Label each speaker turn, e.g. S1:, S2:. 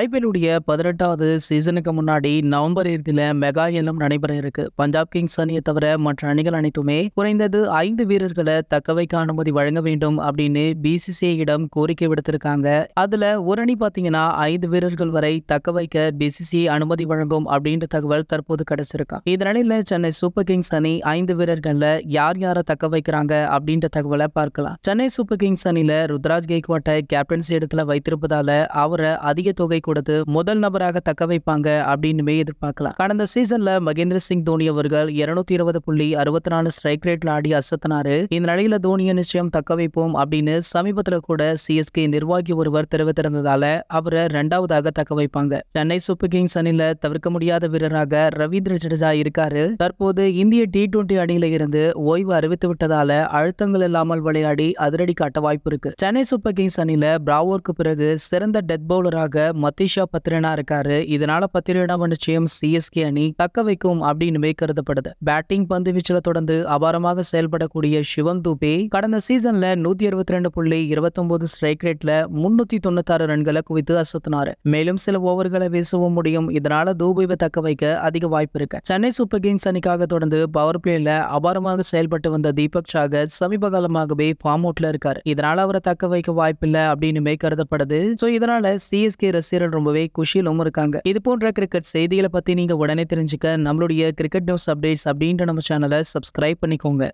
S1: ஐபிஎல்லுடைய பதினெட்டாவது சீசனுக்கு முன்னாடி நவம்பர் இறுதியில் மெகா ஏலம் நடைபெற இருக்கு பஞ்சாப் கிங்ஸ் அணியை தவிர மற்ற அணிகள் அனைத்துமே குறைந்தது ஐந்து வீரர்களை தக்க வைக்க அனுமதி வழங்க வேண்டும் அப்படின்னு இடம் கோரிக்கை விடுத்திருக்காங்க அதுல ஒரு அணி பாத்தீங்கன்னா ஐந்து வீரர்கள் வரை தக்க வைக்க பிசிசி அனுமதி வழங்கும் அப்படின்ற தகவல் தற்போது கிடைச்சிருக்கா இதனில சென்னை சூப்பர் கிங்ஸ் அணி ஐந்து வீரர்கள்ல யார் யாரை தக்க வைக்கிறாங்க அப்படின்ற தகவலை பார்க்கலாம் சென்னை சூப்பர் கிங்ஸ் அணியில ருத்ராஜ் கேக்வாட்டை கேப்டன்சி இடத்துல வைத்திருப்பதால அவரை அதிக தொகை கொடுத்து முதல் நபராக தக்க வைப்பாங்க அப்படின்னுமே எதிர்பார்க்கலாம் கடந்த சீசன்ல மகேந்திர சிங் தோனி அவர்கள் இருநூத்தி இருபது புள்ளி அறுபத்தி நாலு ஸ்ட்ரைக் ரேட்ல ஆடி அசத்தினாரு இந்த நிலையில தோனியை நிச்சயம் தக்க வைப்போம் அப்படின்னு சமீபத்துல கூட சிஎஸ்கே நிர்வாகி ஒருவர் தெரிவித்திருந்ததால அவரை இரண்டாவதாக தக்க வைப்பாங்க சென்னை சூப்பர் கிங்ஸ் அணில தவிர்க்க முடியாத வீரராக ரவீந்திர ஜடேஜா இருக்காரு தற்போது இந்திய டி டுவெண்டி அணியில இருந்து ஓய்வு அறிவித்து விட்டதால அழுத்தங்கள் இல்லாமல் விளையாடி அதிரடி காட்ட வாய்ப்பு இருக்கு சென்னை சூப்பர் கிங்ஸ் அணியில பிராவோர்க்கு பிறகு சிறந்த டெத் பவுலராக அத்திஷா பத்ரனா இருக்காரு இதனால பத்திரிடம் நிச்சயம் சிஎஸ்கே அணி தக்க வைக்கும் அப்படின்னு கருதப்படுது பேட்டிங் பந்து வீச்சில தொடர்ந்து அபாரமாக செயல்படக்கூடிய சிவம் தூபே கடந்த சீசன்ல நூத்தி அறுபத்தி ரெண்டு புள்ளி ஒன்பது ஸ்ட்ரைக் ரேட்ல முன்னூத்தி தொண்ணூத்தாறு ரன்களை குவித்து அசத்தினாரு மேலும் சில ஓவர்களை வீசவும் முடியும் இதனால தூபேவை தக்க வைக்க அதிக வாய்ப்பு இருக்கு சென்னை சூப்பர் கிங்ஸ் அணிக்காக தொடர்ந்து பவர் பிளேல அபாரமாக செயல்பட்டு வந்த தீபக் சாகர் சமீப காலமாகவே ஃபார்ம் அவுட்ல இருக்காரு இதனால அவரை தக்க வைக்க வாய்ப்பில்லை அப்படின்னு கருதப்படுது சோ இதனால சிஎஸ்கே ரசி ரசிகர்கள் ரொம்பவே குஷியிலும் இருக்காங்க இது போன்ற கிரிக்கெட் செய்திகளை பத்தி நீங்க உடனே தெரிஞ்சுக்க நம்மளுடைய கிரிக்கெட் நியூஸ் அப்டேட்ஸ் அப்படின்ற நம்ம சேனலை சப்ஸ்கிரைப் பண்ணிக்கோங்க